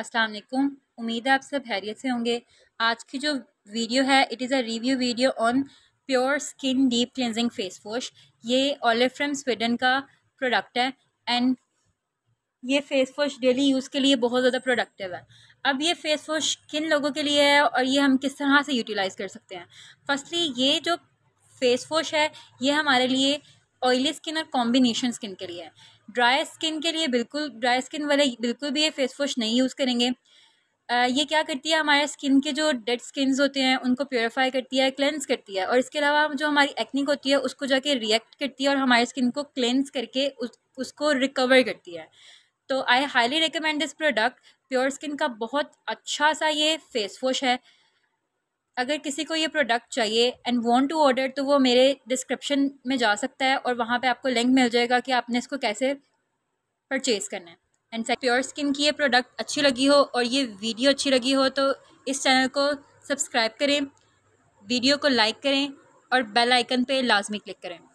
अस्सलाम वालेकुम उम्मीद है आप सब हैरियत से होंगे आज की जो वीडियो है it is a review video on pure skin deep cleansing face wash ये ऑलिव फ्रम स्वीडन का प्रोडक्ट है एंड ये फेस वॉश डेली यूज़ के लिए बहुत ज़्यादा प्रोडक्टिव है अब ये फेस वॉश किन लोगों के लिए है और ये हम किस तरह से यूटिलाइज़ कर सकते हैं फर्स्टली ये जो फेस वॉश है ये हमारे लिए ऑयली स्किन और कॉम्बिनेशन स्किन के लिए है ड्राई स्किन के लिए बिल्कुल ड्राई स्किन वाले बिल्कुल भी ये फेस वॉश नहीं यूज़ करेंगे ये क्या करती है हमारे स्किन के जो डेड स्किन होते हैं उनको प्योरीफाई करती है क्लेंस करती है और इसके अलावा जो हमारी एक्निक होती है उसको जाके रिएक्ट करती है और हमारे स्किन को क्लेंस करके उस, उसको रिकवर करती है तो I highly recommend this product pure skin का बहुत अच्छा सा ये फेस वॉश है अगर किसी को ये प्रोडक्ट चाहिए एंड वॉन्ट टू ऑर्डर तो वो मेरे डिस्क्रिप्शन में जा सकता है और वहाँ पे आपको लिंक मिल जाएगा कि आपने इसको कैसे परचेज़ करना है एंड प्योर स्किन की ये प्रोडक्ट अच्छी लगी हो और ये वीडियो अच्छी लगी हो तो इस चैनल को सब्सक्राइब करें वीडियो को लाइक करें और बेल आइकन पे लाजमी क्लिक करें